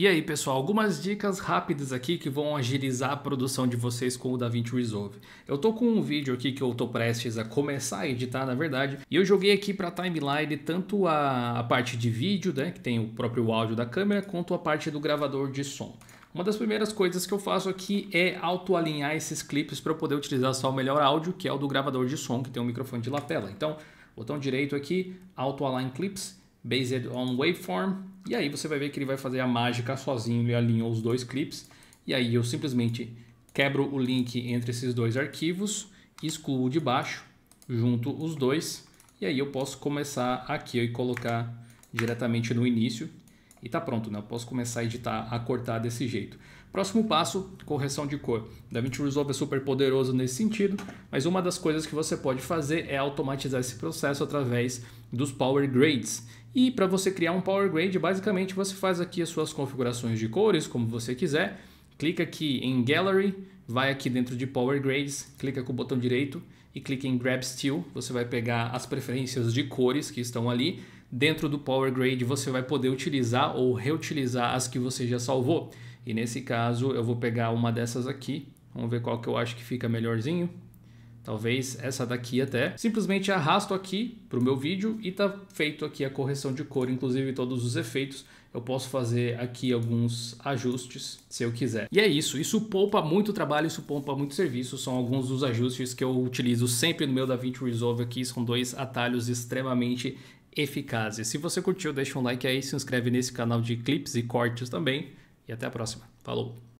E aí, pessoal, algumas dicas rápidas aqui que vão agilizar a produção de vocês com o DaVinci Resolve. Eu tô com um vídeo aqui que eu tô prestes a começar a editar, na verdade, e eu joguei aqui para timeline tanto a, a parte de vídeo, né, que tem o próprio áudio da câmera, quanto a parte do gravador de som. Uma das primeiras coisas que eu faço aqui é autoalinhar esses clipes para eu poder utilizar só o melhor áudio, que é o do gravador de som, que tem um microfone de lapela. Então, botão direito aqui, Auto Align Clips, Based on Waveform, e aí você vai ver que ele vai fazer a mágica sozinho, ele alinhou os dois clips, e aí eu simplesmente quebro o link entre esses dois arquivos, excluo o de baixo, junto os dois, e aí eu posso começar aqui e colocar diretamente no início, e tá pronto, né? Eu posso começar a editar, a cortar desse jeito. Próximo passo, correção de cor. DaVinci Resolve é super poderoso nesse sentido, mas uma das coisas que você pode fazer é automatizar esse processo através dos Power Grades. E para você criar um Power Grade, basicamente você faz aqui as suas configurações de cores, como você quiser, clica aqui em Gallery, vai aqui dentro de Power Grades, clica com o botão direito e clica em Grab Steel, você vai pegar as preferências de cores que estão ali, dentro do Power Grade você vai poder utilizar ou reutilizar as que você já salvou. E nesse caso eu vou pegar uma dessas aqui, vamos ver qual que eu acho que fica melhorzinho. Talvez essa daqui até. Simplesmente arrasto aqui para o meu vídeo e tá feito aqui a correção de cor, inclusive todos os efeitos. Eu posso fazer aqui alguns ajustes se eu quiser. E é isso, isso poupa muito trabalho, isso poupa muito serviço. São alguns dos ajustes que eu utilizo sempre no meu DaVinci Resolve aqui. São dois atalhos extremamente eficazes. Se você curtiu, deixa um like aí, se inscreve nesse canal de clips e cortes também. E até a próxima. Falou!